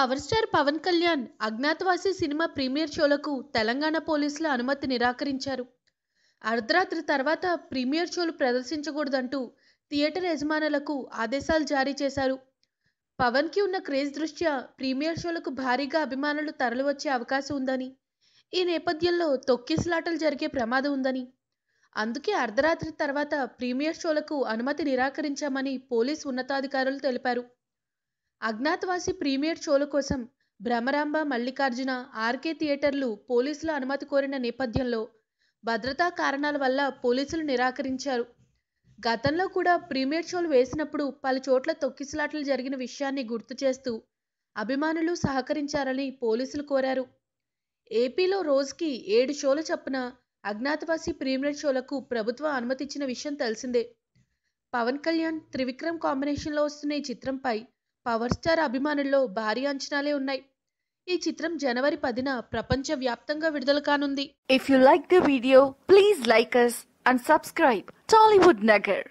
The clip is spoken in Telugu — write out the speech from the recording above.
power star Pawan Kalyan Agnyaathavaasi cinema premiere షోలకు తెలంగాణ పోలీసులు అనుమతి నిరాకరించారు అర్ధరాత్రి తర్వాత ప్రీమియర్ షోలు ప్రదర్శించకూడదంటూ థియేటర్ యజమానులకు ఆదేశాలు జారీ చేశారు పవన్కి ఉన్న క్రేజ్ దృష్ట్యా ప్రీమియర్ షోలకు భారీగా అభిమానులు తరలివచ్చే అవకాశం ఉందని ఈ నేపథ్యంలో తొక్కిసలాటలు జరిగే ప్రమాదం ఉందని అందుకే అర్ధరాత్రి తర్వాత ప్రీమియర్ షోలకు అనుమతి నిరాకరించామని పోలీసు ఉన్నతాధికారులు తెలిపారు అజ్ఞాతవాసి ప్రీమియర్ షోల కోసం భ్రమరాంబ మల్లికార్జున ఆర్కే థియేటర్లు పోలీసుల అనుమతి కోరిన నేపథ్యంలో భద్రతా కారణాల వల్ల పోలీసులు నిరాకరించారు గతంలో కూడా ప్రీమియర్ షోలు వేసినప్పుడు పలు చోట్ల తొక్కిసలాటలు జరిగిన విషయాన్ని గుర్తు చేస్తూ అభిమానులు సహకరించారని పోలీసులు కోరారు ఏపీలో రోజుకి ఏడు షోల చొప్పున అజ్ఞాతవాసి ప్రీమియర్ షోలకు ప్రభుత్వం అనుమతిచ్చిన విషయం తెలిసిందే పవన్ కళ్యాణ్ త్రివిక్రమ్ కాంబినేషన్లో వస్తున్న ఈ చిత్రంపై పవర్ స్టార్ అభిమానుల్లో భారీ అంచనాలే ఉన్నాయి ఈ చిత్రం జనవరి పదిన ప్రపంచ వ్యాప్తంగా విడుదల కానుంది if you like the video please like us and subscribe Tollywood Nagar